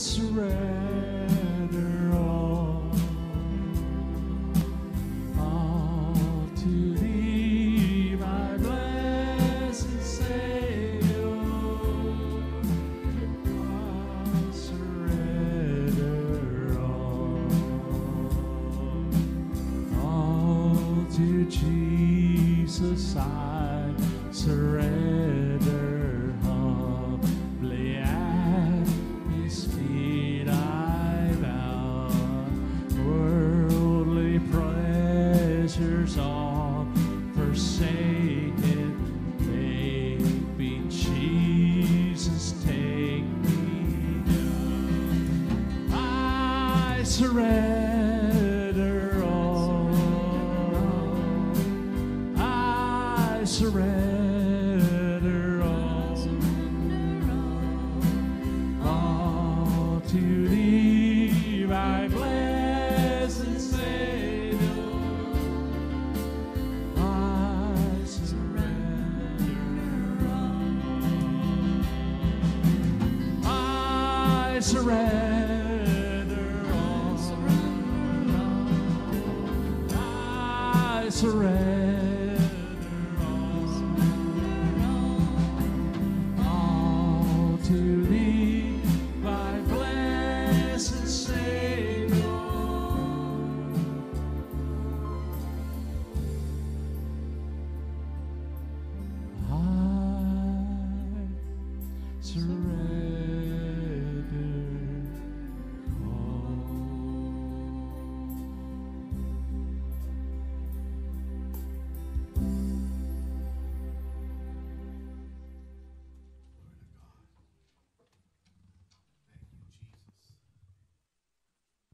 surrender.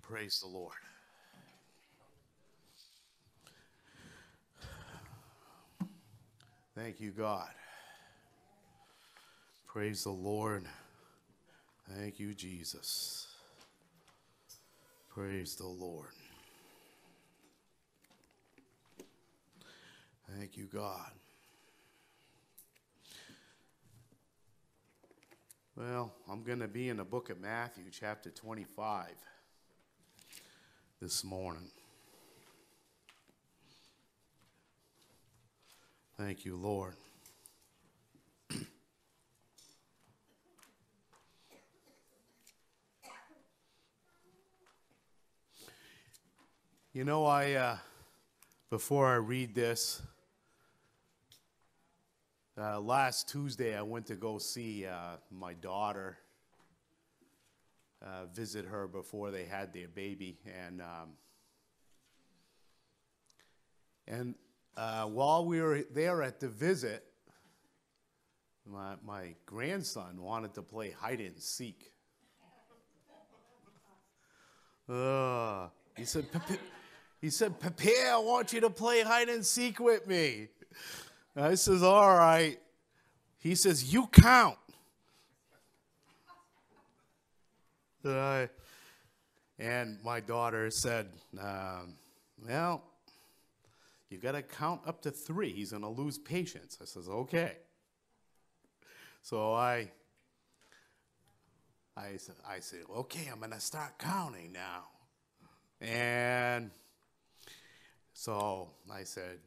Praise the Lord. Thank you, God. Praise the Lord. Thank you, Jesus. Praise the Lord. Thank you, God. Well, I'm going to be in the book of Matthew, chapter 25 this morning. Thank you, Lord. you know, I, uh, before I read this, uh, last Tuesday I went to go see uh, my daughter uh, visit her before they had their baby. And, um, and uh, while we were there at the visit, my, my grandson wanted to play hide and seek. Uh, he said, he said, Papa, I want you to play hide and seek with me. I says, all right. He says, you count. I, and my daughter said, um, Well, you've got to count up to three. He's going to lose patience. I says, Okay. So I, I, I said, Okay, I'm going to start counting now. And so I said,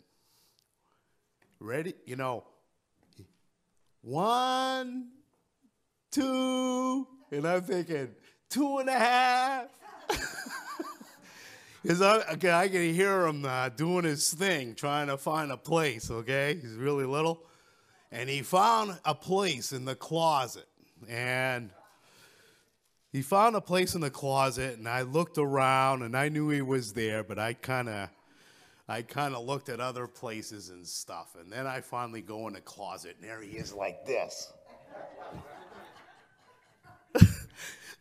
Ready? You know, one, two, and I'm thinking, two and a half. Because I, okay, I can hear him uh, doing his thing, trying to find a place, okay? He's really little. And he found a place in the closet. And he found a place in the closet, and I looked around, and I knew he was there, but I kind of. I kind of looked at other places and stuff, and then I finally go in the closet, and there he is, like this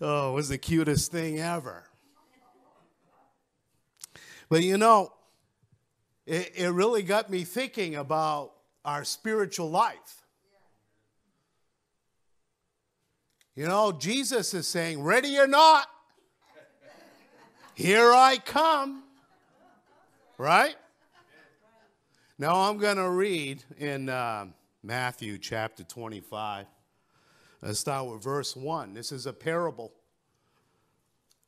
oh, it was the cutest thing ever. But you know, it, it really got me thinking about our spiritual life. You know, Jesus is saying, ready or not, here I come. Right? Now I'm going to read in uh, Matthew chapter 25. Let's start with verse 1. This is a parable.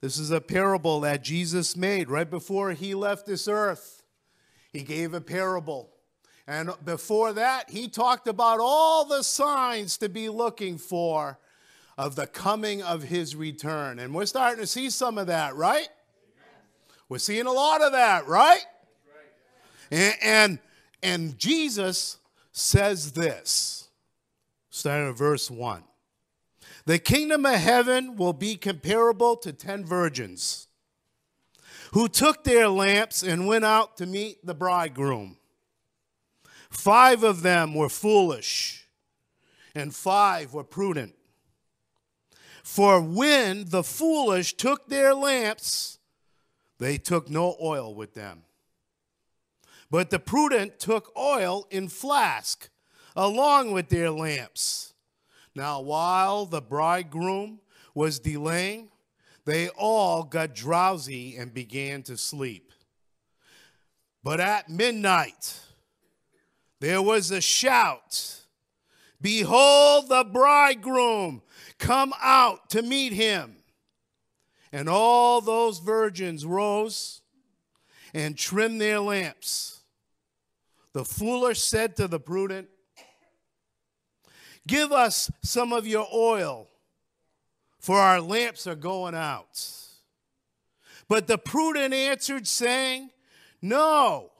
This is a parable that Jesus made right before he left this earth. He gave a parable. And before that, he talked about all the signs to be looking for of the coming of his return. And we're starting to see some of that, right? We're seeing a lot of that, right? And, and, and Jesus says this, starting at verse 1. The kingdom of heaven will be comparable to ten virgins who took their lamps and went out to meet the bridegroom. Five of them were foolish, and five were prudent. For when the foolish took their lamps, they took no oil with them. But the prudent took oil in flask along with their lamps. Now, while the bridegroom was delaying, they all got drowsy and began to sleep. But at midnight, there was a shout Behold, the bridegroom, come out to meet him. And all those virgins rose and trimmed their lamps. The foolish said to the prudent, Give us some of your oil, for our lamps are going out. But the prudent answered, saying, No,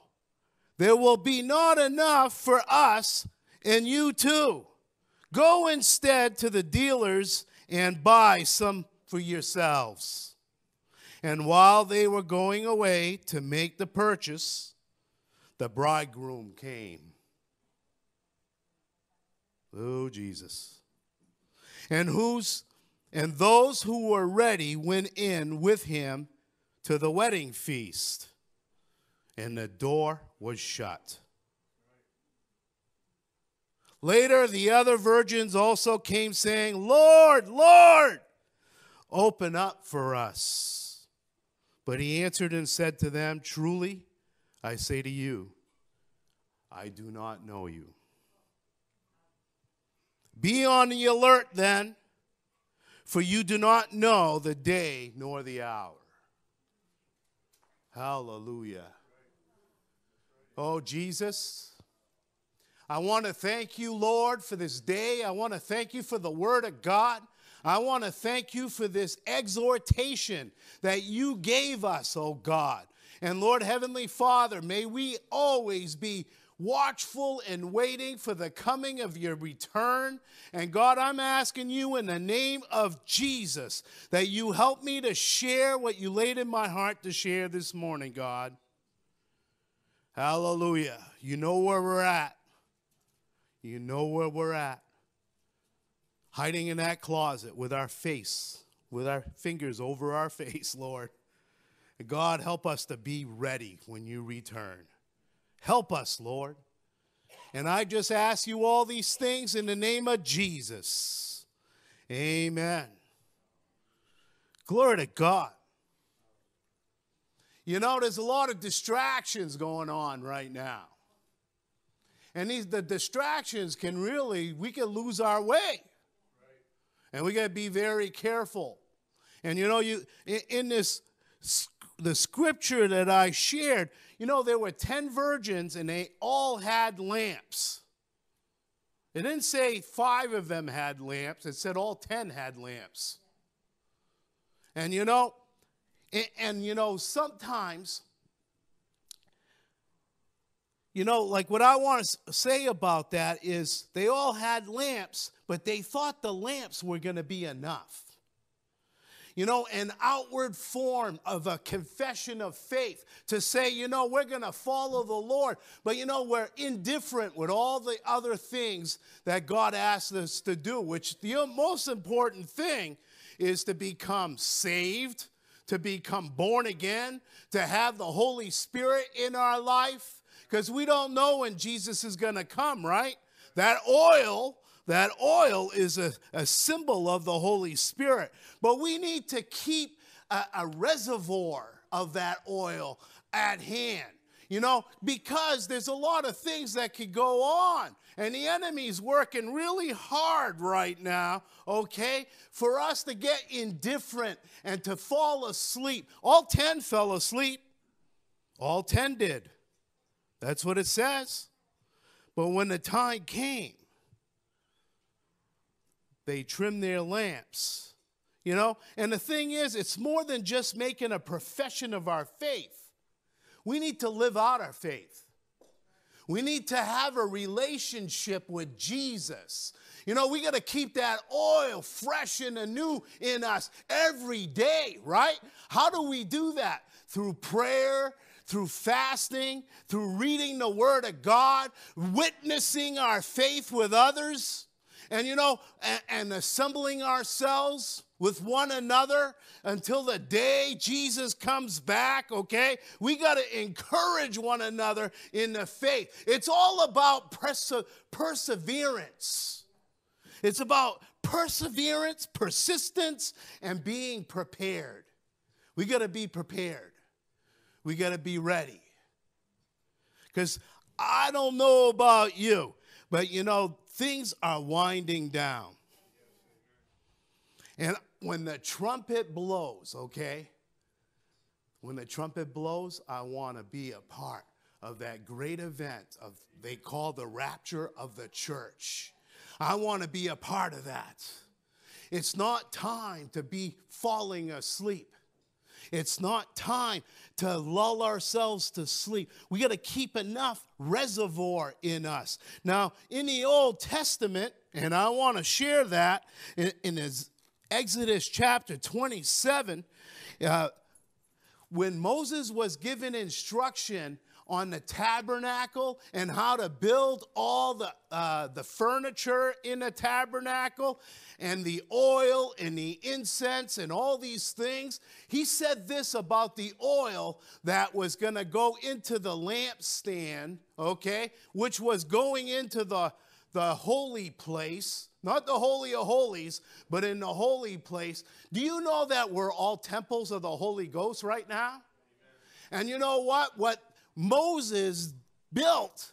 there will be not enough for us and you too. Go instead to the dealers and buy some for yourselves. And while they were going away to make the purchase, the bridegroom came. Oh, Jesus. And whose and those who were ready went in with him to the wedding feast, and the door was shut. Later, the other virgins also came saying, Lord, Lord, open up for us. But he answered and said to them, Truly, I say to you, I do not know you. Be on the alert then, for you do not know the day nor the hour. Hallelujah. Oh, Jesus, I want to thank you, Lord, for this day. I want to thank you for the Word of God. I want to thank you for this exhortation that you gave us, oh God. And Lord, Heavenly Father, may we always be watchful and waiting for the coming of your return. And God, I'm asking you in the name of Jesus that you help me to share what you laid in my heart to share this morning, God. Hallelujah. You know where we're at. You know where we're at. Hiding in that closet with our face, with our fingers over our face, Lord. God, help us to be ready when you return. Help us, Lord. And I just ask you all these things in the name of Jesus. Amen. Glory to God. You know, there's a lot of distractions going on right now. And these the distractions can really, we can lose our way. And we got to be very careful. And you know, you in, in this the scripture that I shared, you know, there were 10 virgins and they all had lamps. It didn't say five of them had lamps, it said all 10 had lamps. And you know, and, and you know, sometimes, you know, like what I want to say about that is they all had lamps, but they thought the lamps were going to be enough you know, an outward form of a confession of faith to say, you know, we're going to follow the Lord, but you know, we're indifferent with all the other things that God asks us to do, which the most important thing is to become saved, to become born again, to have the Holy Spirit in our life, because we don't know when Jesus is going to come, right? That oil that oil is a, a symbol of the Holy Spirit. But we need to keep a, a reservoir of that oil at hand you know, because there's a lot of things that could go on. And the enemy's working really hard right now, okay, for us to get indifferent and to fall asleep. All 10 fell asleep, all 10 did. That's what it says. But when the time came, they trim their lamps. You know? And the thing is, it's more than just making a profession of our faith. We need to live out our faith. We need to have a relationship with Jesus. You know, we got to keep that oil fresh and anew in us every day, right? How do we do that? Through prayer, through fasting, through reading the Word of God, witnessing our faith with others. And you know, and, and assembling ourselves with one another until the day Jesus comes back, okay? We got to encourage one another in the faith. It's all about perseverance. It's about perseverance, persistence, and being prepared. We got to be prepared. We got to be ready. Because I don't know about you, but you know, things are winding down. And when the trumpet blows, okay? When the trumpet blows, I want to be a part of that great event of they call the rapture of the church. I want to be a part of that. It's not time to be falling asleep. It's not time to lull ourselves to sleep. We got to keep enough reservoir in us. Now, in the Old Testament, and I want to share that in, in Exodus chapter 27, uh, when Moses was given instruction on the tabernacle and how to build all the, uh, the furniture in the tabernacle and the oil and the incense and all these things. He said this about the oil that was going to go into the lampstand, okay, which was going into the, the holy place not the Holy of Holies, but in the holy place. Do you know that we're all temples of the Holy Ghost right now? And you know what? What Moses built,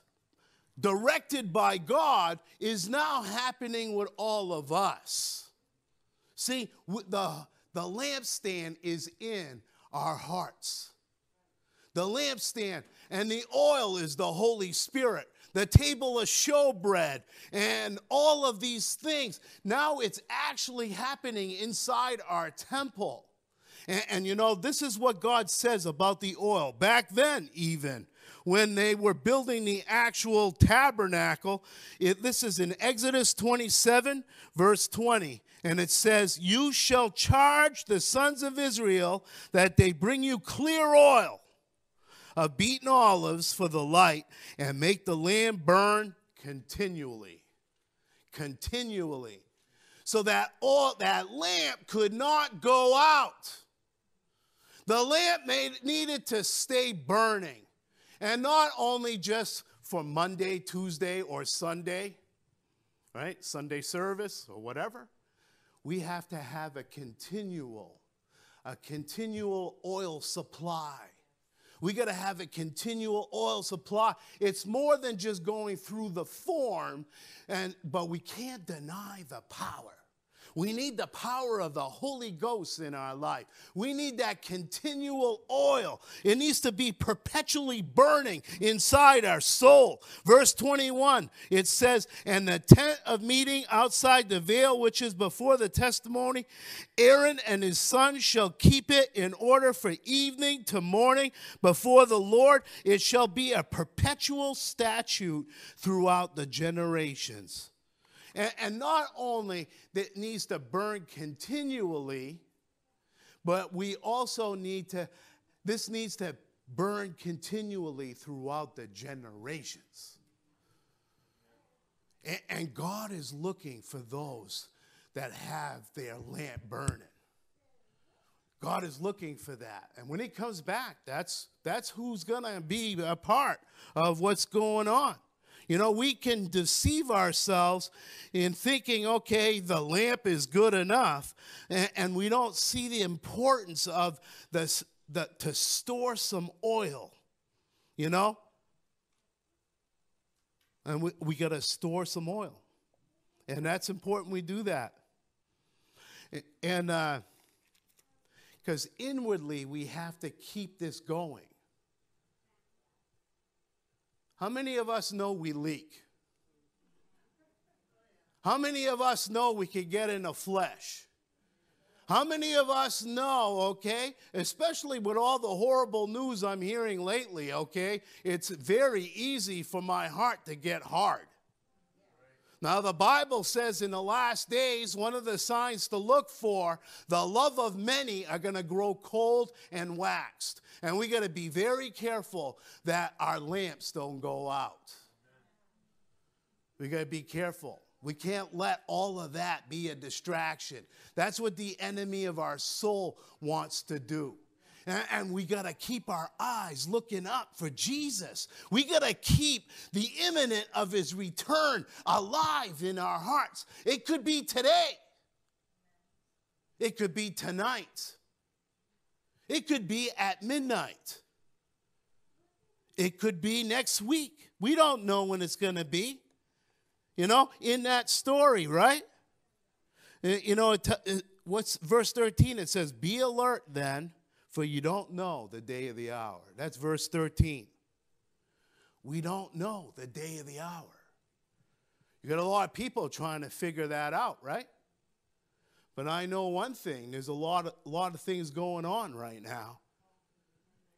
directed by God, is now happening with all of us. See, the, the lampstand is in our hearts. The lampstand and the oil is the Holy Spirit. The table of showbread and all of these things. Now it's actually happening inside our temple. And, and you know, this is what God says about the oil. Back then, even when they were building the actual tabernacle, it, this is in Exodus 27, verse 20. And it says, You shall charge the sons of Israel that they bring you clear oil of beaten olives for the light and make the lamp burn continually. Continually. So that all that lamp could not go out. The lamp made, needed to stay burning, and not only just for Monday, Tuesday, or Sunday, right? Sunday service or whatever. We have to have a continual, a continual oil supply. We got to have a continual oil supply. It's more than just going through the form, and but we can't deny the power. We need the power of the Holy Ghost in our life. We need that continual oil. It needs to be perpetually burning inside our soul. Verse 21, it says, And the tent of meeting outside the veil, which is before the testimony, Aaron and his son shall keep it in order for evening to morning before the Lord. It shall be a perpetual statute throughout the generations. And, and not only that needs to burn continually, but we also need to, this needs to burn continually throughout the generations. And, and God is looking for those that have their lamp burning. God is looking for that. And when he comes back, that's, that's who's going to be a part of what's going on. You know, we can deceive ourselves in thinking, okay, the lamp is good enough, and, and we don't see the importance of this, the, to store some oil, you know? And we, we got to store some oil. And that's important we do that. And because uh, inwardly we have to keep this going. How many of us know we leak? How many of us know we could get in the flesh? How many of us know, okay, especially with all the horrible news I'm hearing lately, okay, it's very easy for my heart to get hard. Now, the Bible says in the last days, one of the signs to look for, the love of many are going to grow cold and waxed. And we got to be very careful that our lamps don't go out. We got to be careful. We can't let all of that be a distraction. That's what the enemy of our soul wants to do. And we got to keep our eyes looking up for Jesus. We got to keep the imminent of his return alive in our hearts. It could be today, it could be tonight, it could be at midnight, it could be next week. We don't know when it's going to be. You know, in that story, right? Eh, you know, it t- eh, what's verse 13? It says, Be alert then for you don't know the day of the hour. That's verse 13. We don't know the day of the hour. You got a lot of people trying to figure that out, right? But I know one thing there's a lot of, lot of things going on right now,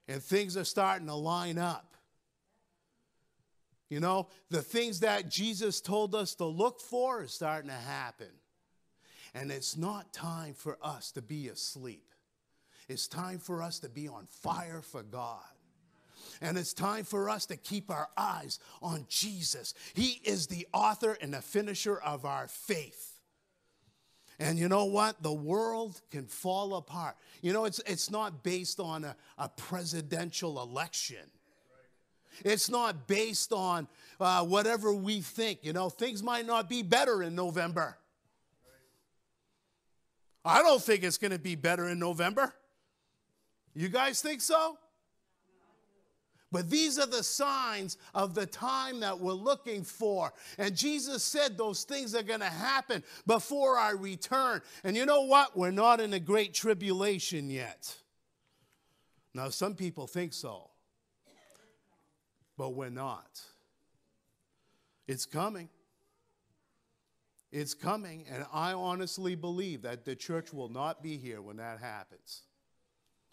and things are starting to line up. You know, the things that Jesus told us to look for is starting to happen. And it's not time for us to be asleep. It's time for us to be on fire for God. And it's time for us to keep our eyes on Jesus. He is the author and the finisher of our faith. And you know what? The world can fall apart. You know, it's, it's not based on a, a presidential election. It's not based on uh, whatever we think. You know, things might not be better in November. I don't think it's going to be better in November. You guys think so? But these are the signs of the time that we're looking for. And Jesus said those things are going to happen before I return. And you know what? We're not in a great tribulation yet. Now, some people think so, but we're not. It's coming. It's coming. And I honestly believe that the church will not be here when that happens.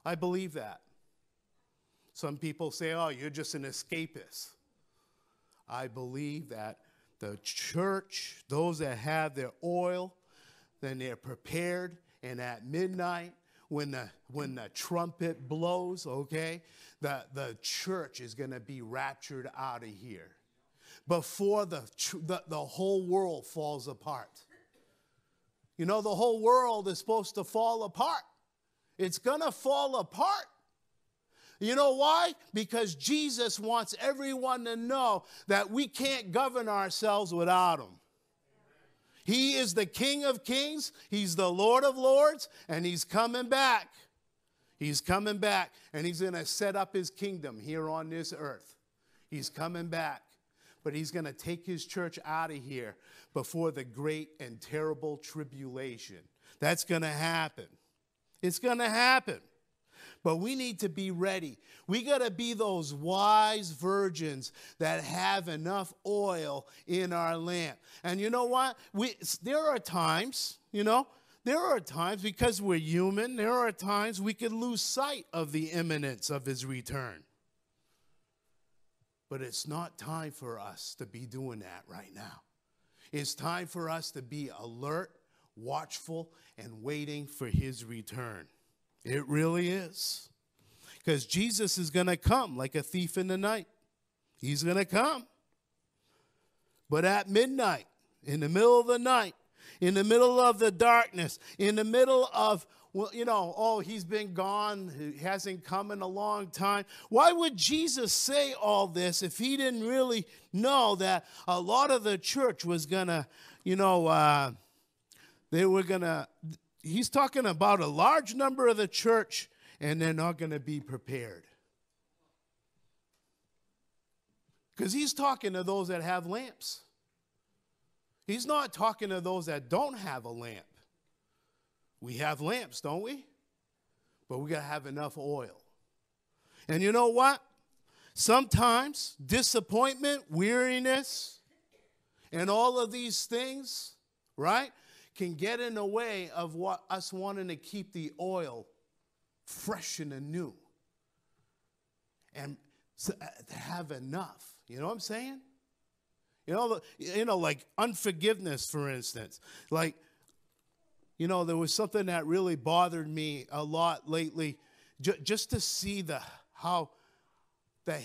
I believe that. Some people say, oh, you're just an escapist. I believe that the church, those that have their oil, then they're prepared, and at midnight, when the when the trumpet blows, okay, the, the church is gonna be raptured out of here before the, the, the whole world falls apart. You know, the whole world is supposed to fall apart. It's going to fall apart. You know why? Because Jesus wants everyone to know that we can't govern ourselves without Him. He is the King of Kings, He's the Lord of Lords, and He's coming back. He's coming back, and He's going to set up His kingdom here on this earth. He's coming back, but He's going to take His church out of here before the great and terrible tribulation. That's going to happen. It's going to happen. But we need to be ready. We got to be those wise virgins that have enough oil in our lamp. And you know what? We, there are times, you know, there are times because we're human, there are times we could lose sight of the imminence of his return. But it's not time for us to be doing that right now. It's time for us to be alert watchful and waiting for his return. It really is. Because Jesus is going to come like a thief in the night. He's going to come. But at midnight, in the middle of the night, in the middle of the darkness, in the middle of, well, you know, oh, he's been gone, he hasn't come in a long time. Why would Jesus say all this if he didn't really know that a lot of the church was going to, you know, uh, they were going to, he's talking about a large number of the church, and they're not going to be prepared. Because he's talking to those that have lamps. He's not talking to those that don't have a lamp. We have lamps, don't we? But we got to have enough oil. And you know what? Sometimes disappointment, weariness, and all of these things, right? can get in the way of what us wanting to keep the oil fresh and anew and uh, to have enough. You know what I'm saying? You know, you know, like unforgiveness, for instance. Like, you know, there was something that really bothered me a lot lately, J- just to see the how the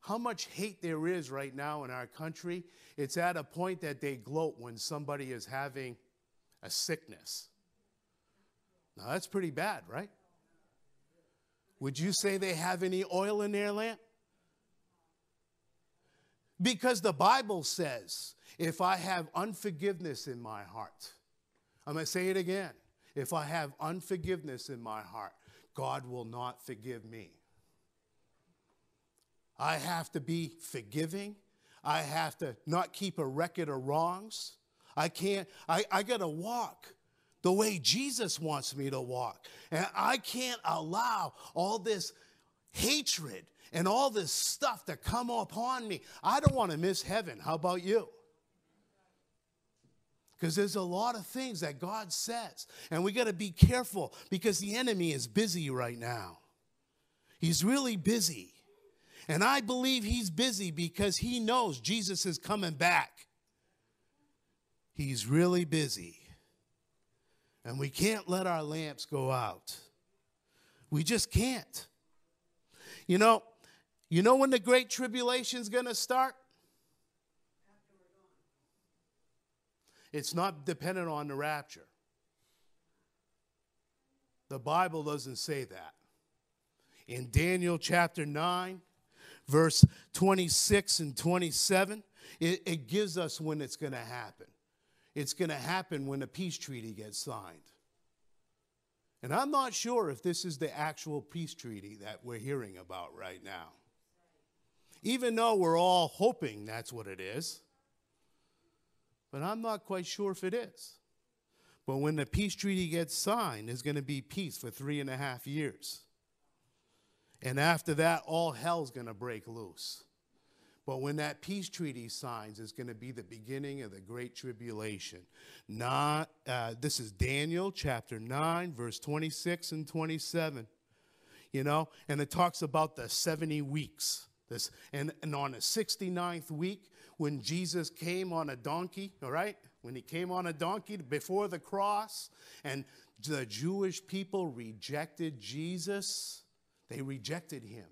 how much hate there is right now in our country. It's at a point that they gloat when somebody is having a sickness. Now that's pretty bad, right? Would you say they have any oil in their lamp? Because the Bible says, if I have unforgiveness in my heart, I'm going to say it again. If I have unforgiveness in my heart, God will not forgive me. I have to be forgiving. I have to not keep a record of wrongs. I can't, I, I got to walk the way Jesus wants me to walk. And I can't allow all this hatred and all this stuff to come upon me. I don't want to miss heaven. How about you? Because there's a lot of things that God says, and we got to be careful because the enemy is busy right now. He's really busy. And I believe he's busy because he knows Jesus is coming back. He's really busy. And we can't let our lamps go out. We just can't. You know, you know when the great tribulation's going to start? It's not dependent on the rapture. The Bible doesn't say that. In Daniel chapter 9, verse 26 and 27, it, it gives us when it's going to happen. It's going to happen when a peace treaty gets signed. And I'm not sure if this is the actual peace treaty that we're hearing about right now. Even though we're all hoping that's what it is, but I'm not quite sure if it is. But when the peace treaty gets signed, there's going to be peace for three and a half years. And after that, all hell's going to break loose. But when that peace treaty signs, it's going to be the beginning of the Great Tribulation. Not, uh, this is Daniel chapter 9, verse 26 and 27. You know, and it talks about the 70 weeks. This, and, and on the 69th week, when Jesus came on a donkey, all right? When he came on a donkey before the cross, and the Jewish people rejected Jesus, they rejected him.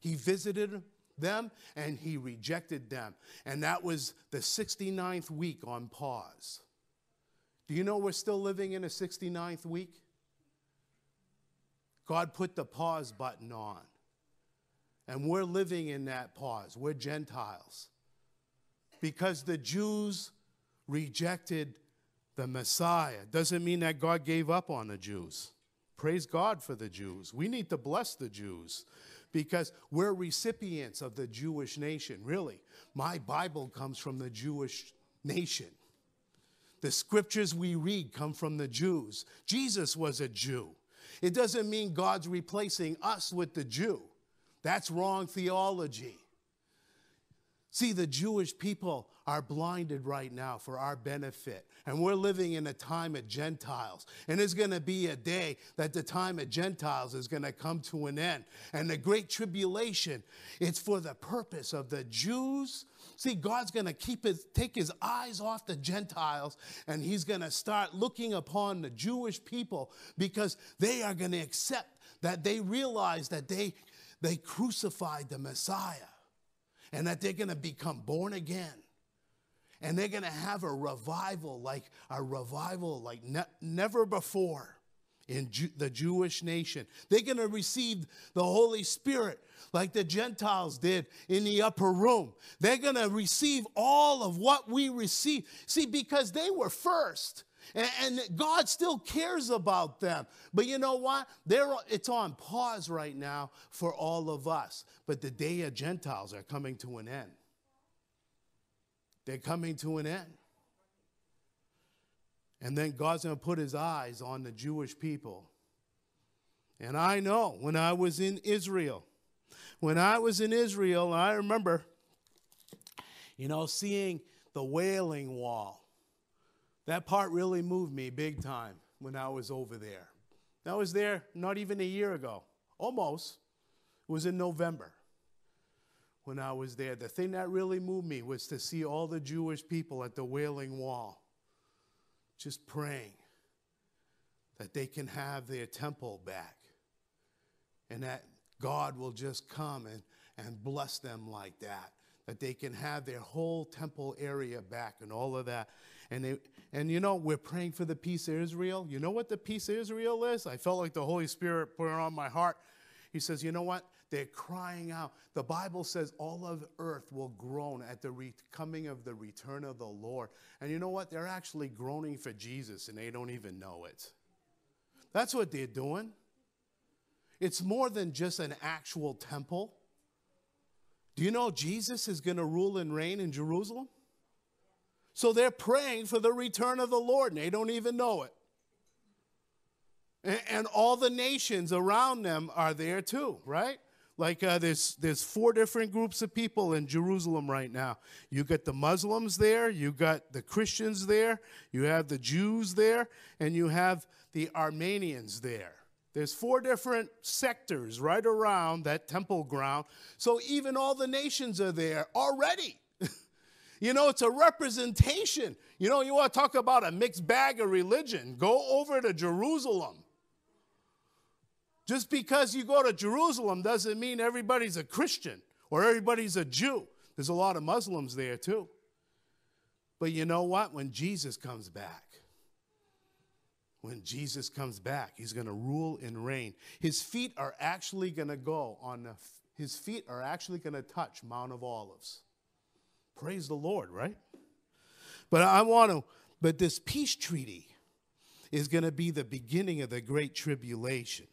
He visited them and he rejected them. And that was the 69th week on pause. Do you know we're still living in a 69th week? God put the pause button on. And we're living in that pause. We're Gentiles. Because the Jews rejected the Messiah. Doesn't mean that God gave up on the Jews. Praise God for the Jews. We need to bless the Jews because we're recipients of the Jewish nation, really. My Bible comes from the Jewish nation. The scriptures we read come from the Jews. Jesus was a Jew. It doesn't mean God's replacing us with the Jew. That's wrong theology. See, the Jewish people are blinded right now for our benefit. And we're living in a time of Gentiles. And it's going to be a day that the time of Gentiles is going to come to an end. And the great tribulation, it's for the purpose of the Jews. See, God's going to keep his, take his eyes off the Gentiles and he's going to start looking upon the Jewish people because they are going to accept that they realize that they, they crucified the Messiah and that they're going to become born again and they're going to have a revival like a revival like ne- never before in Ju- the Jewish nation. They're going to receive the Holy Spirit like the Gentiles did in the upper room. They're going to receive all of what we receive. See, because they were first. And, and God still cares about them. But you know what? They're, it's on pause right now for all of us. But the day of Gentiles are coming to an end. They're coming to an end. And then God's going to put his eyes on the Jewish people. And I know when I was in Israel, when I was in Israel, I remember, you know, seeing the wailing wall that part really moved me big time when I was over there. I was there not even a year ago, almost. It was in November when I was there. The thing that really moved me was to see all the Jewish people at the Wailing Wall just praying that they can have their temple back and that God will just come and, and bless them like that, that they can have their whole temple area back and all of that. And, they, and you know, we're praying for the peace of Israel. You know what the peace of Israel is? I felt like the Holy Spirit put it on my heart. He says, You know what? They're crying out. The Bible says all of earth will groan at the re- coming of the return of the Lord. And you know what? They're actually groaning for Jesus and they don't even know it. That's what they're doing. It's more than just an actual temple. Do you know Jesus is going to rule and reign in Jerusalem? So they're praying for the return of the Lord, and they don't even know it. And, and all the nations around them are there too, right? Like uh, there's there's four different groups of people in Jerusalem right now. You got the Muslims there, you got the Christians there, you have the Jews there, and you have the Armenians there. There's four different sectors right around that temple ground. So even all the nations are there already. You know, it's a representation. You know, you want to talk about a mixed bag of religion. Go over to Jerusalem. Just because you go to Jerusalem doesn't mean everybody's a Christian or everybody's a Jew. There's a lot of Muslims there too. But you know what? When Jesus comes back, when Jesus comes back, he's going to rule and reign. His feet are actually going to go on the, his feet are actually going to touch Mount of Olives. Praise the Lord, right? But I want to, but this peace treaty is going to be the beginning of the great tribulation.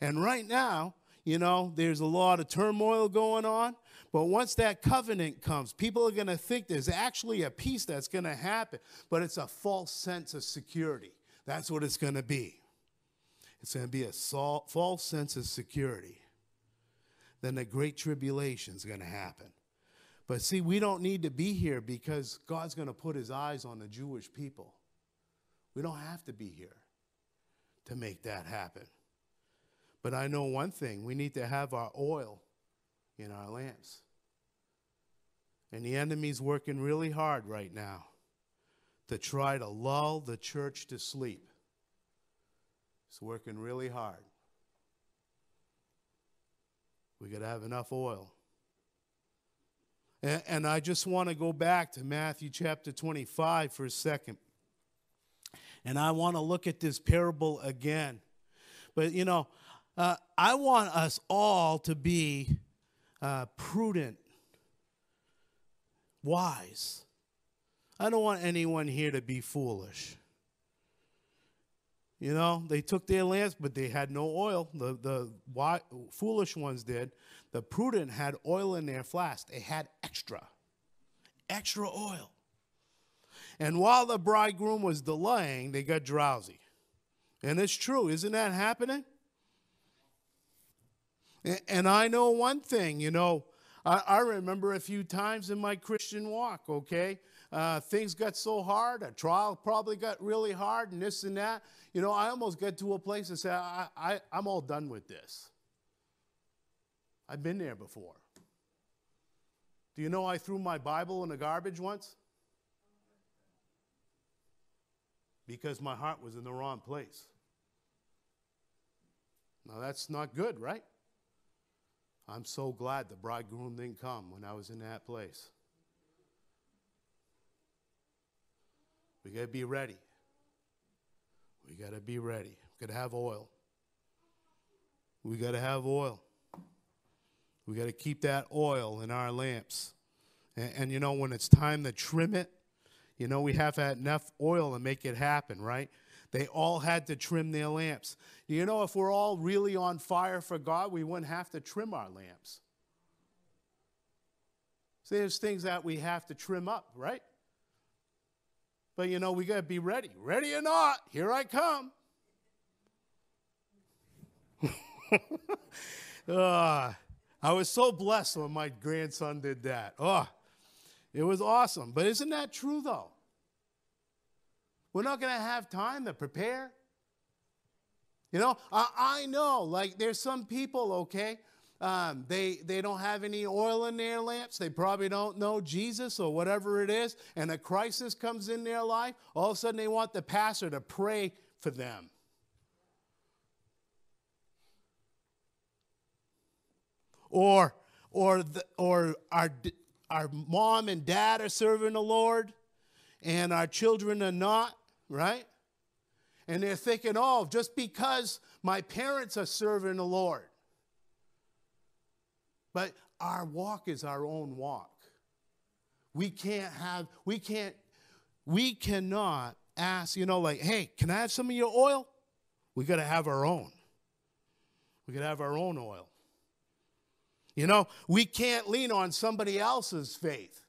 And right now, you know, there's a lot of turmoil going on. But once that covenant comes, people are going to think there's actually a peace that's going to happen, but it's a false sense of security. That's what it's going to be. It's going to be a false sense of security. Then the great tribulation is going to happen. But see, we don't need to be here because God's going to put his eyes on the Jewish people. We don't have to be here to make that happen. But I know one thing we need to have our oil in our lamps. And the enemy's working really hard right now to try to lull the church to sleep. He's working really hard. We got to have enough oil and I just want to go back to Matthew chapter 25 for a second. And I want to look at this parable again. But, you know, uh, I want us all to be uh, prudent, wise. I don't want anyone here to be foolish. You know, they took their lamps, but they had no oil. The, the why, foolish ones did. The prudent had oil in their flask, they had extra, extra oil. And while the bridegroom was delaying, they got drowsy. And it's true, isn't that happening? And I know one thing, you know, I, remember a few times in my Christian walk, okay? Uh, things got so hard, a trial probably got really hard, and this and that. You know, I almost get to a place and say, I, I, I'm all done with this. I've been there before. Do you know I threw my Bible in the garbage once? Because my heart was in the wrong place. Now that's not good, right? I'm so glad the bridegroom didn't come when I was in that place. We got to be ready. We got to be ready. We got to have oil. We got to have oil. We got to keep that oil in our lamps. And, and, you know, when it's time to trim it, you know, we have had enough oil to make it happen, right? They all had to trim their lamps. You know, if we're all really on fire for God, we wouldn't have to trim our lamps. So there's things that we have to trim up, right? But you know, we got to be ready. Ready or not, here I come. uh, I was so blessed when my grandson did that. Oh, it was awesome. But isn't that true, though? We're not going to have time to prepare. You know, I, I, know, like, there's some people, okay, um, they, they don't have any oil in their lamps. They probably don't know Jesus or whatever it is. And a crisis comes in their life. All of a sudden, they want the pastor to pray for them. or or the, or our our mom and dad are serving the Lord and our children are not, right? And they're thinking, "Oh, just because my parents are serving the Lord." But our walk is our own walk. We can't have we can't we cannot ask, you know, like, "Hey, can I have some of your oil?" We got to have our own. We got to have our own oil. You know, we can't lean on somebody else's faith.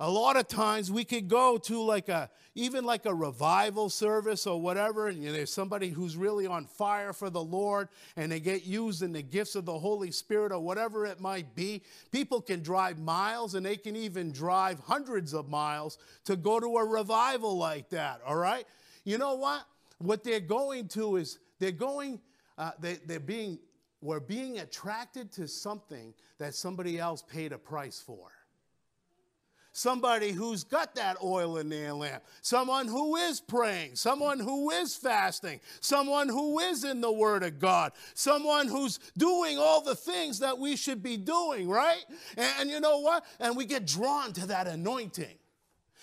A lot of times we could go to like a, even like a revival service or whatever, and there's somebody who's really on fire for the Lord and they get used in the gifts of the Holy Spirit or whatever it might be. People can drive miles and they can even drive hundreds of miles to go to a revival like that, all right? You know what? What they're going to is they're going, uh, they, they're being we're being attracted to something that somebody else paid a price for. Somebody who's got that oil in their lamp, someone who is praying, someone who is fasting, someone who is in the Word of God, someone who's doing all the things that we should be doing, right? And, and you know what? And we get drawn to that anointing.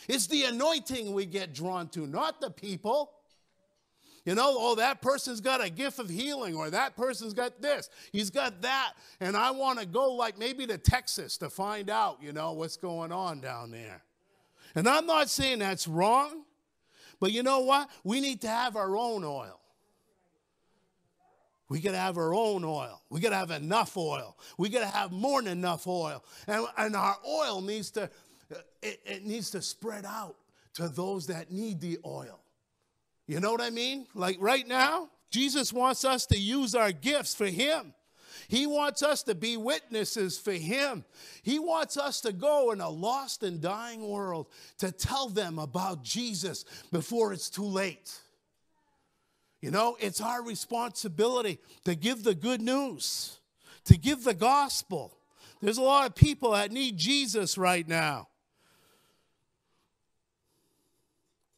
It's the anointing we get drawn to, not the people. You know, oh, that person's got a gift of healing, or that person's got this, he's got that. And I want to go, like, maybe to Texas to find out, you know, what's going on down there. And I'm not saying that's wrong, but you know what? We need to have our own oil. We got to have our own oil. We got to have enough oil. We got to have more than enough oil. And, and our oil needs to, it, it needs to spread out to those that need the oil. You know what I mean? Like right now, Jesus wants us to use our gifts for Him. He wants us to be witnesses for Him. He wants us to go in a lost and dying world to tell them about Jesus before it's too late. You know, it's our responsibility to give the good news, to give the gospel. There's a lot of people that need Jesus right now.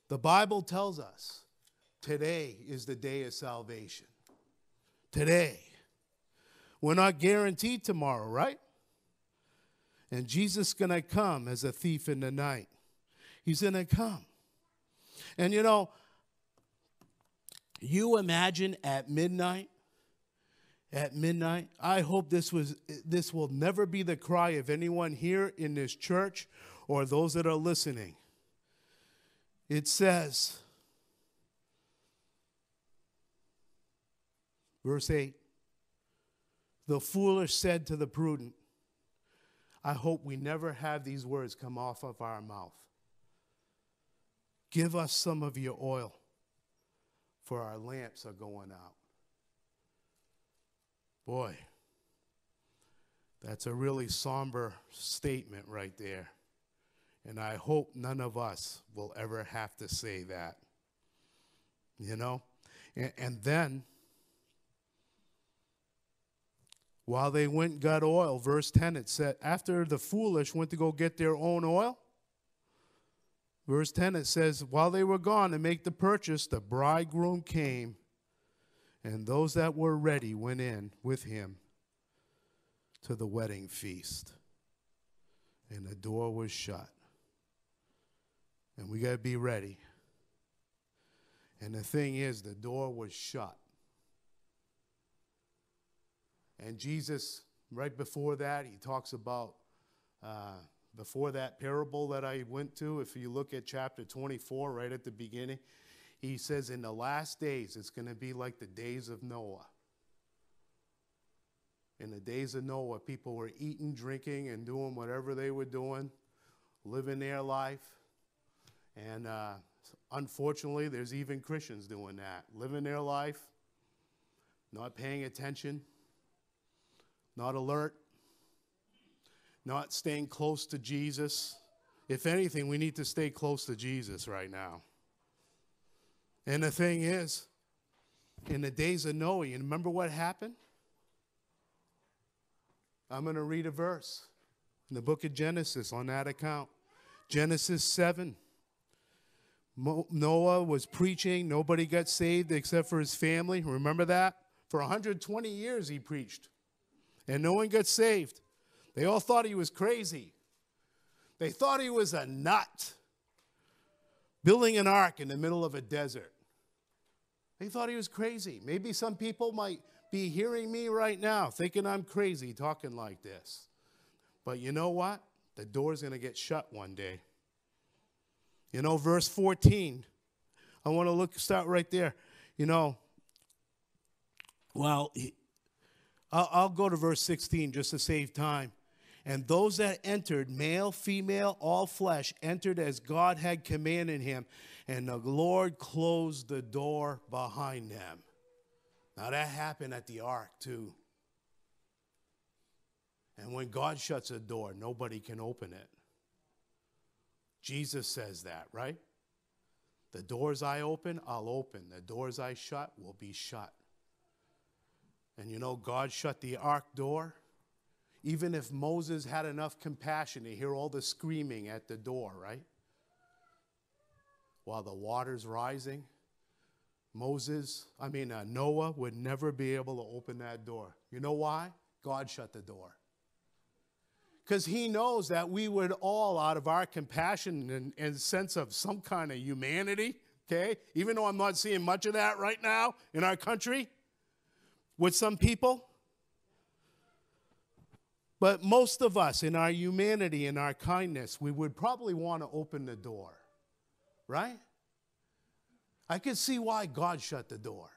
The Bible tells us Today is the day of salvation. Today. We're not guaranteed tomorrow, right? And Jesus is going to come as a thief in the night. He's going to come. And you know, you imagine at midnight at midnight. I hope this was this will never be the cry of anyone here in this church or those that are listening. It says Verse 8 The foolish said to the prudent, I hope we never have these words come off of our mouth. Give us some of your oil, for our lamps are going out. Boy, that's a really somber statement right there. And I hope none of us will ever have to say that. You know? And, and then While they went and got oil, verse 10 it said, after the foolish went to go get their own oil, verse 10 it says, while they were gone to make the purchase, the bridegroom came, and those that were ready went in with him to the wedding feast. And the door was shut. And we got to be ready. And the thing is, the door was shut. And Jesus, right before that, he talks about uh, before that parable that I went to. If you look at chapter 24, right at the beginning, he says, In the last days, it's going to be like the days of Noah. In the days of Noah, people were eating, drinking, and doing whatever they were doing, living their life. And uh, unfortunately, there's even Christians doing that, living their life, not paying attention not alert, not staying close to Jesus. If anything, we need to stay close to Jesus right now. And the thing is, in the days of Noah, you remember what happened? I'm going to read a verse in the book of Genesis on that account. Genesis 7. Mo- Noah was preaching. Nobody got saved except for his family. Remember that? For 120 years he preached and no one got saved. They all thought he was crazy. They thought he was a nut building an ark in the middle of a desert. They thought he was crazy. Maybe some people might be hearing me right now thinking I'm crazy talking like this. But you know what? The door's going to get shut one day. You know, verse 14. I want to look, start right there. You know, well, I'll, I'll go to verse 16 just to save time. And those that entered, male, female, all flesh, entered as God had commanded him. And the Lord closed the door behind them. Now that happened at the ark too. And when God shuts a door, nobody can open it. Jesus says that, right? The doors I open, I'll open. The doors I shut will be shut. And you know, God shut the ark door. Even if Moses had enough compassion to hear all the screaming at the door, right? While the water's rising, Moses, I mean, uh, Noah would never be able to open that door. You know why? God shut the door. Because he knows that we would all, out of our compassion and, and sense of some kind of humanity, okay, even though I'm not seeing much of that right now in our country, with some people. But most of us, in our humanity, in our kindness, we would probably want to open the door, right? I can see why God shut the door.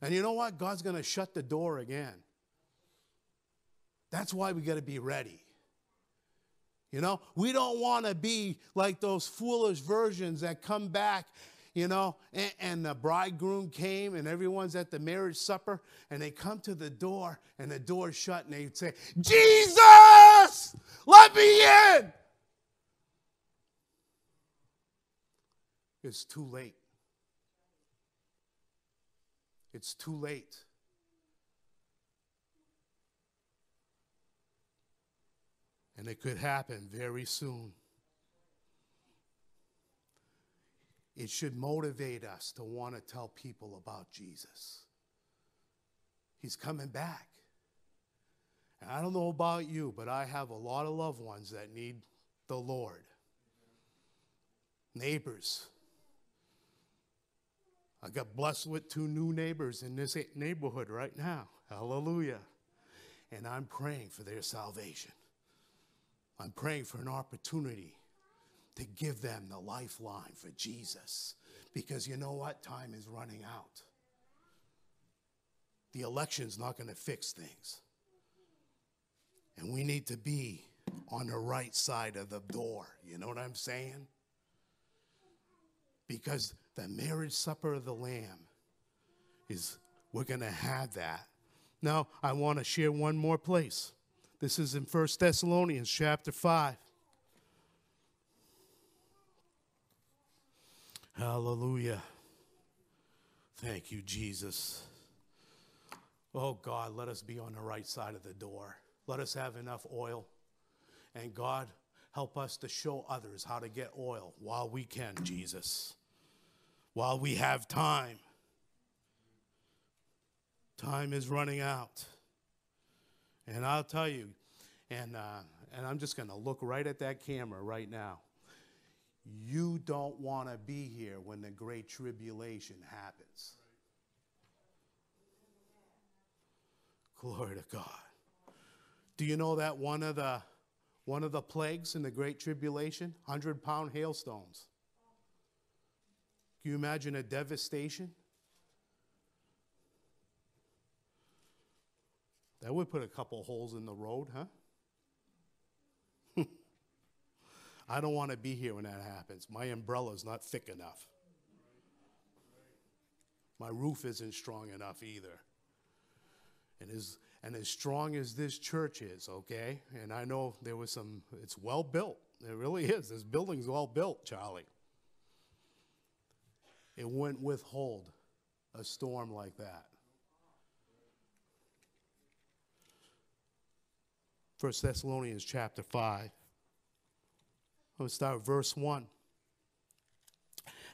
And you know what? God's going to shut the door again. That's why we got to be ready. You know, we don't want to be like those foolish versions that come back you know, and, and, the bridegroom came and everyone's at the marriage supper and they come to the door and the door's shut and they say, Jesus, let me in. It's too late. It's too late. And it could happen very soon. It should motivate us to want to tell people about Jesus. He's coming back. And I don't know about you, but I have a lot of loved ones that need the Lord. Neighbors. I got blessed with two new neighbors in this neighborhood right now. Hallelujah. And I'm praying for their salvation. I'm praying for an opportunity to give them the lifeline for Jesus. Because you know what? Time is running out. The election's not going to fix things. And we need to be on the right side of the door. You know what I'm saying? Because the marriage supper of the Lamb is, we're going to have that. Now, I want to share one more place. This is in 1 Thessalonians chapter 5. Hallelujah. Thank you, Jesus. Oh, God, let us be on the right side of the door. Let us have enough oil. And God, help us to show others how to get oil while we can, Jesus, while we have time. Time is running out. And I'll tell you, and, uh, and I'm just going to look right at that camera right now you don't want to be here when the great tribulation happens. Glory to God. Do you know that one of the one of the plagues in the great tribulation, 100 pound hailstones? Can you imagine a devastation? That would put a couple holes in the road, huh? I don't want to be here when that happens. My umbrella is not thick enough. My roof isn't strong enough either. And as, and as strong as this church is, okay? And I know there was some, it's well built. It really is. This building's well built, Charlie. It wouldn't withhold a storm like that. First Thessalonians chapter 5. We'll start with verse 1.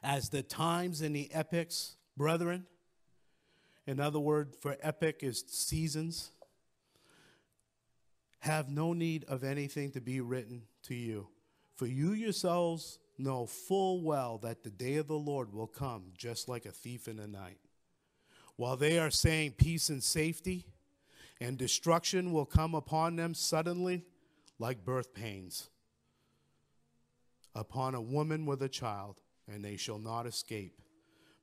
As the times and the epochs, brethren, another word for epic is seasons, have no need of anything to be written to you. For you yourselves know full well that the day of the Lord will come just like a thief in the night. While they are saying peace and safety, and destruction will come upon them suddenly like birth pains upon a woman with a child, and they shall not escape.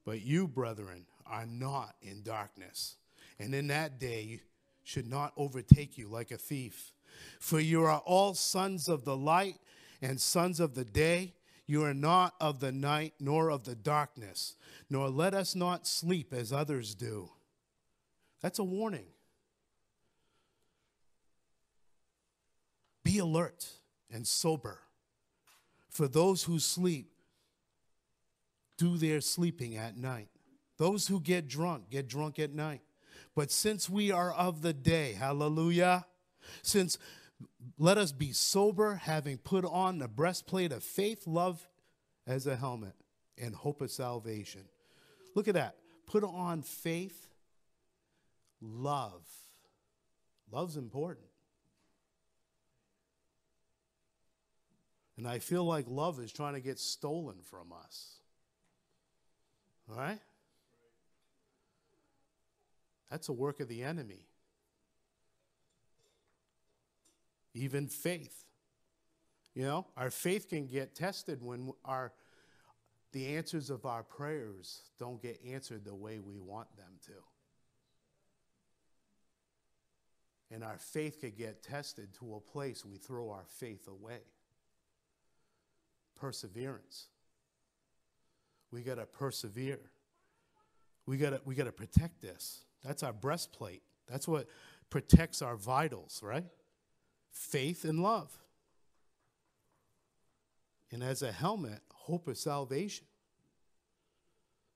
But you, brethren, are not in darkness, and in that day should not overtake you like a thief. For you are all sons of the light and sons of the day. You are not of the night nor of the darkness, nor let us not sleep as others do. That's a warning. Be alert and sober. For those who sleep do their sleeping at night. Those who get drunk get drunk at night. But since we are of the day, hallelujah, since let us be sober, having put on the breastplate of faith, love as a helmet, and hope of salvation. Look at that. Put on faith, love. Love's important. And I feel like love is trying to get stolen from us. All right? That's a work of the enemy. Even faith. You know, our faith can get tested when our the answers of our prayers don't get answered the way we want them to. And our faith could get tested to a place we throw our faith away perseverance. We got to persevere. We got to we got to protect this. That's our breastplate. That's what protects our vitals, right? Faith and love. And as a helmet, hope of salvation.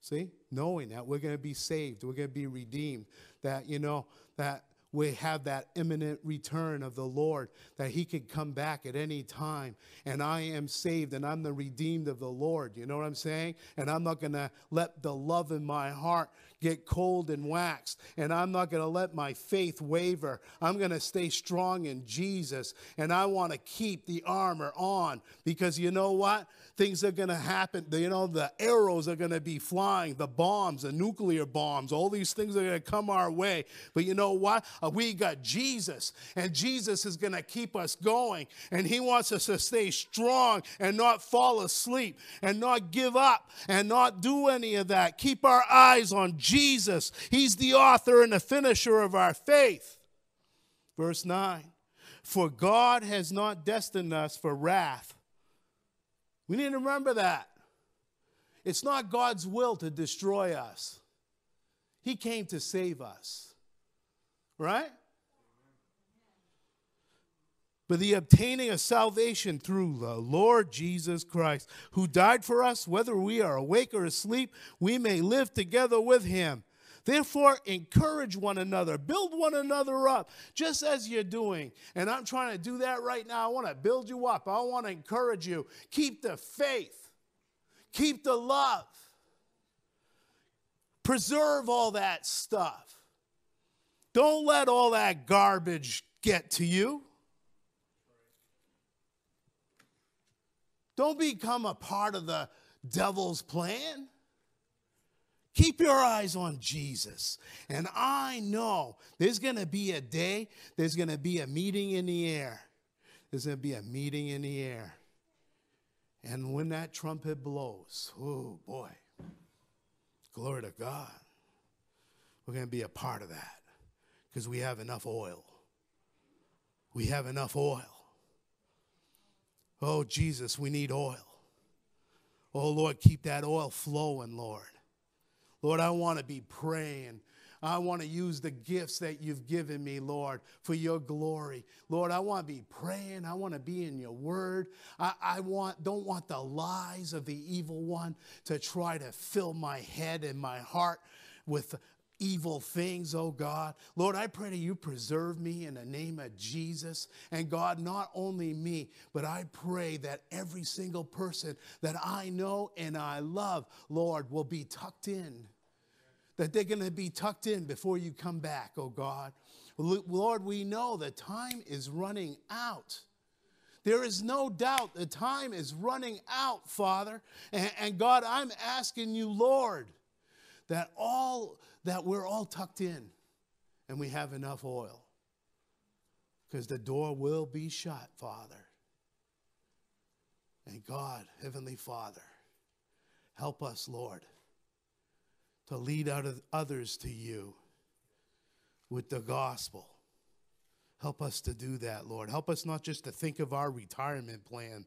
See? Knowing that we're going to be saved, we're going to be redeemed, that you know that we have that imminent return of the Lord, that He could come back at any time. And I am saved and I'm the redeemed of the Lord. You know what I'm saying? And I'm not going to let the love in my heart get cold and waxed, and I'm not going to let my faith waver. I'm going to stay strong in Jesus, and I want to keep the armor on because you know what? Things are going to happen. You know, the arrows are going to be flying, the bombs, the nuclear bombs, all these things are going to come our way. But you know what? Uh, we got Jesus, and Jesus is going to keep us going, and He wants us to stay strong and not fall asleep and not give up and not do any of that. Keep our eyes on Jesus. Jesus. He's the author and the finisher of our faith. Verse 9 For God has not destined us for wrath. We need to remember that. It's not God's will to destroy us, He came to save us. Right? but the obtaining of salvation through the Lord Jesus Christ, who died for us, whether we are awake or asleep, we may live together with him. Therefore, encourage one another, build one another up, just as you're doing. And I'm trying to do that right now. I want to build you up, I want to encourage you. Keep the faith, keep the love, preserve all that stuff. Don't let all that garbage get to you. Don't become a part of the devil's plan. Keep your eyes on Jesus. And I know there's going to be a day, there's going to be a meeting in the air. There's going to be a meeting in the air. And when that trumpet blows, oh boy, glory to God. We're going to be a part of that because we have enough oil. We have enough oil. Oh, Jesus, we need oil. Oh, Lord, keep that oil flowing, Lord. Lord, I want to be praying. I want to use the gifts that you've given me, Lord, for your glory. Lord, I want to be praying. I want to be in your word. I, I, want, don't want the lies of the evil one to try to fill my head and my heart with evil things, oh God. Lord, I pray that you preserve me in the name of Jesus. And God, not only me, but I pray that every single person that I know and I love, Lord, will be tucked in. That they're going to be tucked in before you come back, oh God. Lord, we know that time is running out. There is no doubt the time is running out, Father. And, and God, I'm asking you, Lord, that all that we're all tucked in and we have enough oil. Because the door will be shut, Father. And God, Heavenly Father, help us, Lord, to lead out others to you with the gospel. Help us to do that, Lord. Help us not just to think of our retirement plan,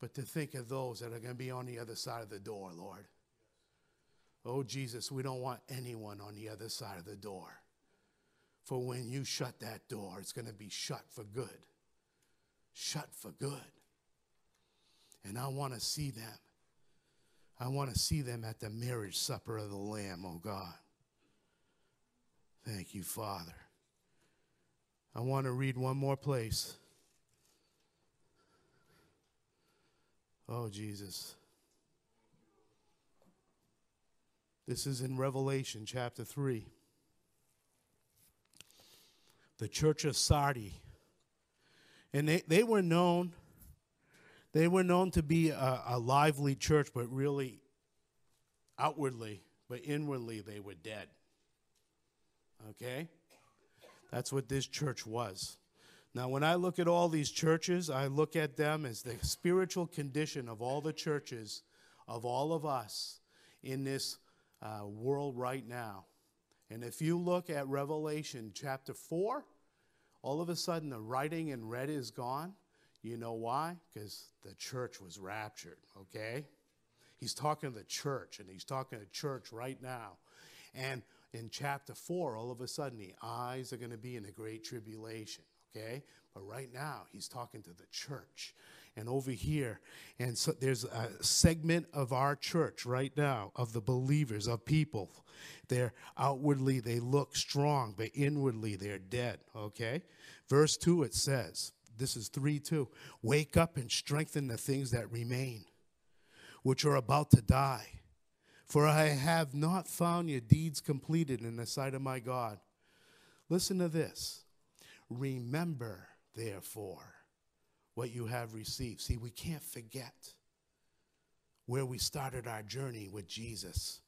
but to think of those that are going to be on the other side of the door, Lord. Oh, Jesus, we don't want anyone on the other side of the door. For when you shut that door, it's going to be shut for good. Shut for good. And I want to see them. I want to see them at the marriage supper of the Lamb, oh God. Thank you, Father. I want to read one more place. Oh, Jesus. This is in Revelation chapter 3. The church of Sardi. And they, they were known they were known to be a, a lively church, but really outwardly, but inwardly they were dead. Okay? That's what this church was. Now, when I look at all these churches, I look at them as the spiritual condition of all the churches, of all of us in this uh, world right now. And if you look at Revelation chapter 4, all of a sudden the writing in red is gone. You know why? Because the church was raptured, okay? He's talking to the church, and he's talking to church right now. And in chapter 4, all of a sudden the eyes are going to be in the great tribulation, okay? But right now, he's talking to the church and over here. And so there's a segment of our church right now of the believers, of people. They're outwardly, they look strong, but inwardly, they're dead, okay? Verse 2, it says, this is 3 2, wake up and strengthen the things that remain, which are about to die. For I have not found your deeds completed in the sight of my God. Listen to this. Remember, therefore, what you have received. See, we can't forget where we started our journey with Jesus.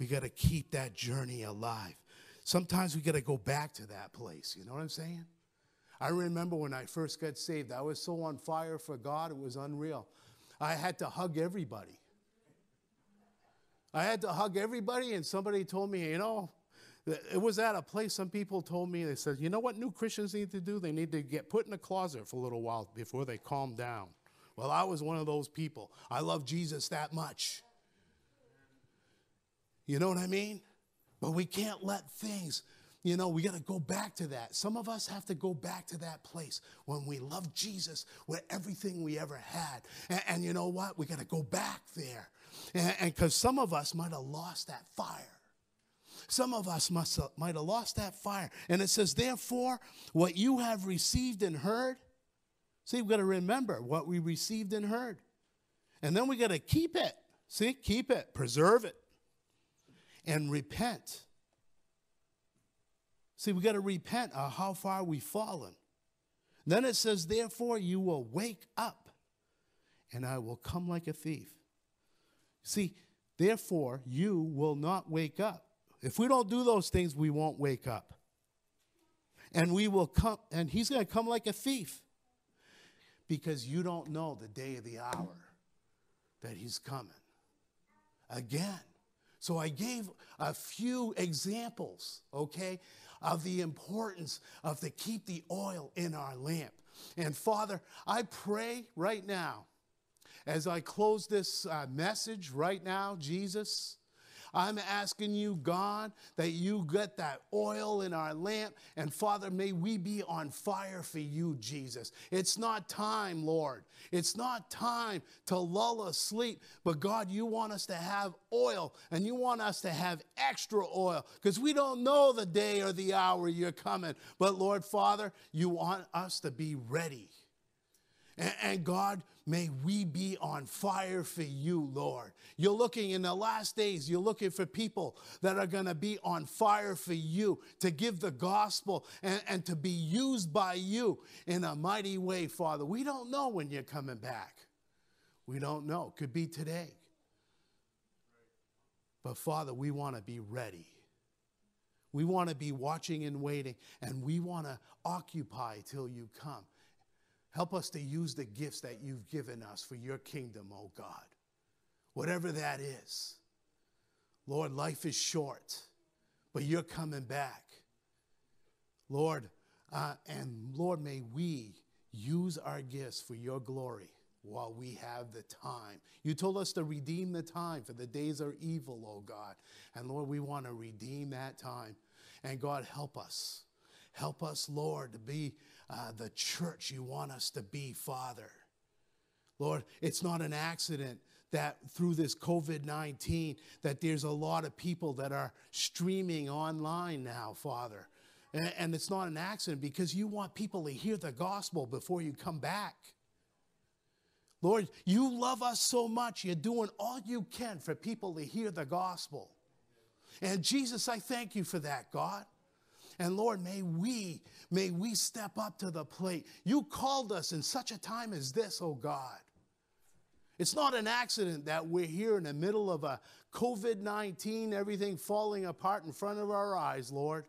We got to keep that journey alive. Sometimes we got to go back to that place. You know what I'm saying? I remember when I first got saved, I was so on fire for God, it was unreal. I had to hug everybody. I had to hug everybody, and somebody told me, you know, it was at a place some people told me, they said, you know what new Christians need to do? They need to get put in a closet for a little while before they calm down. Well, I was one of those people. I love Jesus that much. You know what I mean? But we can't let things, you know, we got to go back to that. Some of us have to go back to that place when we love Jesus with everything we ever had. And, and you know what? We got to go back there. And because some of us might have lost that fire. Some of us must have, might have lost that fire. And it says, therefore, what you have received and heard. See, we've got to remember what we received and heard. And then we got to keep it. See, keep it, preserve it, and repent. See, we got to repent of how far we've fallen. Then it says, Therefore, you will wake up, and I will come like a thief. See, therefore, you will not wake up. If we don't do those things, we won't wake up. And we will come, and he's going to come like a thief because you don't know the day of the hour that he's coming again. So I gave a few examples, okay, of the importance of to keep the oil in our lamp. And Father, I pray right now, as I close this uh, message right now, Jesus, I'm asking you, God, that you get that oil in our lamp. And Father, may we be on fire for you, Jesus. It's not time, Lord. It's not time to lull us sleep. But God, you want us to have oil and you want us to have extra oil because we don't know the day or the hour you're coming. But Lord, Father, you want us to be ready. And, God, may we be on fire for you, Lord. You're looking in the last days, you're looking for people that are going to be on fire for you to give the gospel and, and to be used by you in a mighty way, Father. We don't know when you're coming back. We don't know. Could be today. But Father, we want to be ready. We want to be watching and waiting, and we want to occupy till you come. Help us to use the gifts that you've given us for your kingdom, oh God. Whatever that is. Lord, life is short, but you're coming back. Lord, uh, and Lord, may we use our gifts for your glory while we have the time. You told us to redeem the time, for the days are evil, oh God. And Lord, we want to redeem that time. And God, help us. Help us, Lord, to be uh, the church you want us to be, Father. Lord, it's not an accident that through this COVID-19 that there's a lot of people that are streaming online now, Father. And, and it's not an accident because you want people to hear the gospel before you come back. Lord, you love us so much, you're doing all you can for people to hear the gospel. And Jesus, I thank you for that, God. And Lord, may we, may we step up to the plate. You called us in such a time as this, oh God. It's not an accident that we're here in the middle of a COVID 19, everything falling apart in front of our eyes, Lord.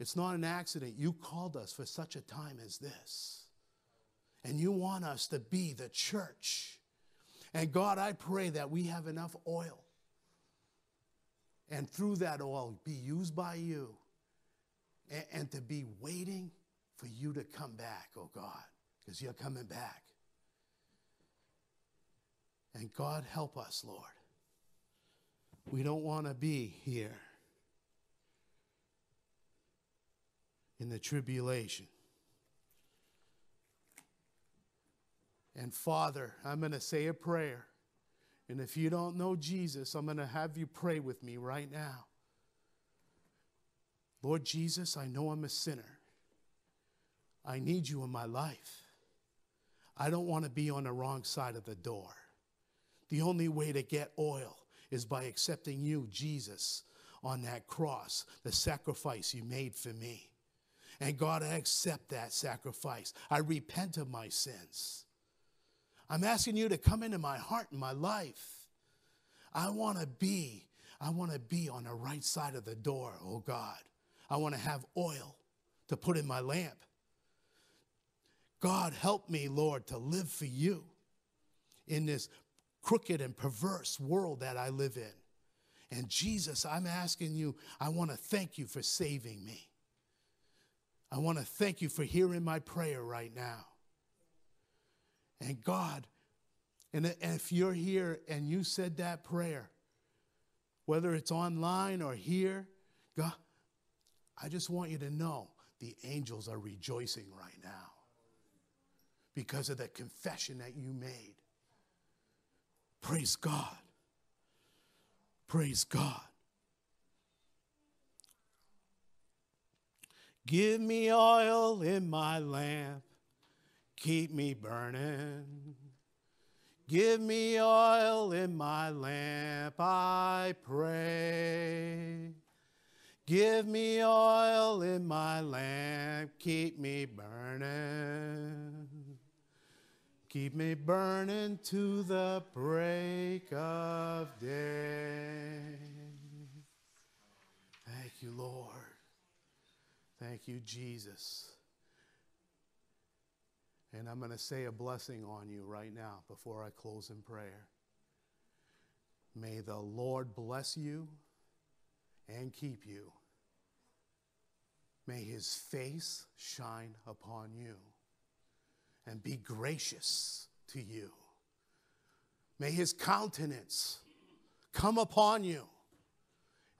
It's not an accident. You called us for such a time as this. And you want us to be the church. And God, I pray that we have enough oil and through that all be used by you and, and to be waiting for you to come back, oh God, because you're coming back. And God help us, Lord. We don't want to be here in the tribulation. And Father, I'm going to say a prayer. And if you don't know Jesus, I'm going to have you pray with me right now. Lord Jesus, I know I'm a sinner. I need you in my life. I don't want to be on the wrong side of the door. The only way to get oil is by accepting you, Jesus, on that cross, the sacrifice you made for me. And God, I accept that sacrifice. I repent of my sins. I'm asking you to come into my heart and my life. I want to be, I want to be on the right side of the door, oh God. I want to have oil to put in my lamp. God, help me, Lord, to live for you in this crooked and perverse world that I live in. And Jesus, I'm asking you, I want to thank you for saving me. I want to thank you for hearing my prayer right now. And God, and if you're here and you said that prayer, whether it's online or here, God, I just want you to know the angels are rejoicing right now because of the confession that you made. Praise God. Praise God. Give me oil in my lamp keep me burning. Give me oil in my lamp, I pray. Give me oil in my lamp, keep me burning. Keep me burning to the break of day. Thank you, Lord. Thank you, Jesus. And I'm going to say a blessing on you right now before I close in prayer. May the Lord bless you and keep you. May his face shine upon you and be gracious to you. May his countenance come upon you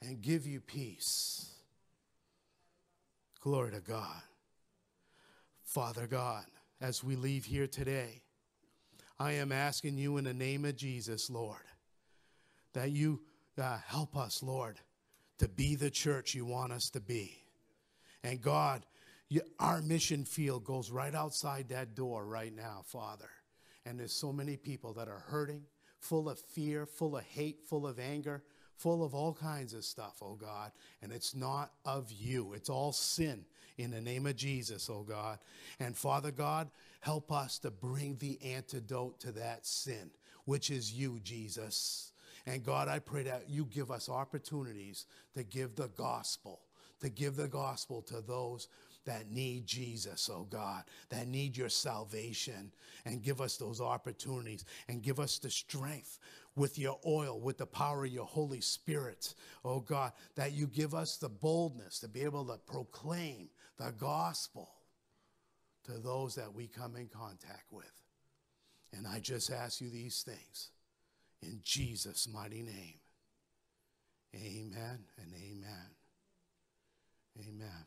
and give you peace. Glory to God. Father God, as we leave here today. I am asking you in the name of Jesus, Lord, that you uh, help us, Lord, to be the church you want us to be. And God, you, our mission field goes right outside that door right now, Father. And there's so many people that are hurting, full of fear, full of hate, full of anger, full of all kinds of stuff, oh God. And it's not of you, it's all sin in the name of Jesus, oh God. And Father God, help us to bring the antidote to that sin, which is you, Jesus. And God, I pray that you give us opportunities to give the gospel, to give the gospel to those that need Jesus, oh God, that need your salvation, and give us those opportunities and give us the strength with your oil, with the power of your Holy Spirit, oh God, that you give us the boldness to be able to proclaim the gospel to those that we come in contact with. And I just ask you these things in Jesus' mighty name. Amen and amen. Amen.